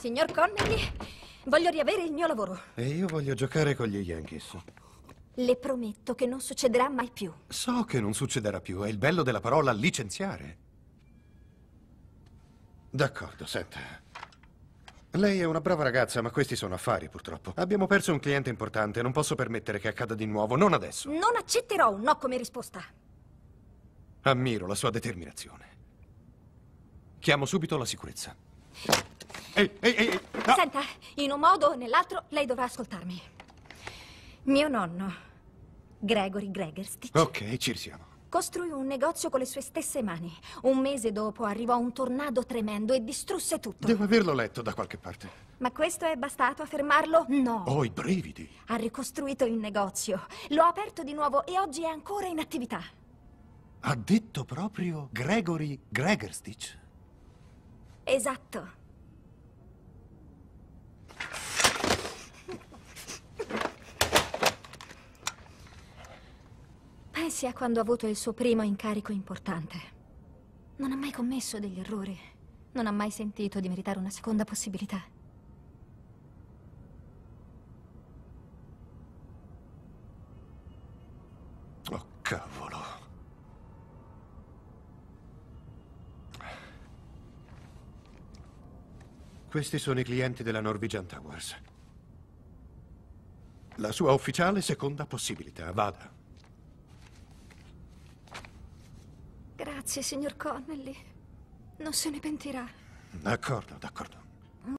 Signor Connelly, voglio riavere il mio lavoro. E io voglio giocare con gli Yankees. Le prometto che non succederà mai più. So che non succederà più, è il bello della parola licenziare. D'accordo, senta. Lei è una brava ragazza, ma questi sono affari, purtroppo. Abbiamo perso un cliente importante, non posso permettere che accada di nuovo, non adesso. Non accetterò un no come risposta. Ammiro la sua determinazione. Chiamo subito la sicurezza. Ehi, ehi, ehi! No. Senta, in un modo o nell'altro lei dovrà ascoltarmi. Mio nonno, Gregory Gregerstich. Ok, ci siamo. Costruì un negozio con le sue stesse mani. Un mese dopo arrivò un tornado tremendo e distrusse tutto. Devo averlo letto da qualche parte. Ma questo è bastato a fermarlo? No. Ho oh, i brividi. Ha ricostruito il negozio, L'ho aperto di nuovo e oggi è ancora in attività. Ha detto proprio Gregory Gregerstich? Esatto. Alessia, quando ha avuto il suo primo incarico importante, non ha mai commesso degli errori. Non ha mai sentito di meritare una seconda possibilità. Oh, cavolo. Questi sono i clienti della Norwegian Towers. La sua ufficiale seconda possibilità. Vada. Grazie, signor Connelly. Non se ne pentirà. D'accordo, d'accordo.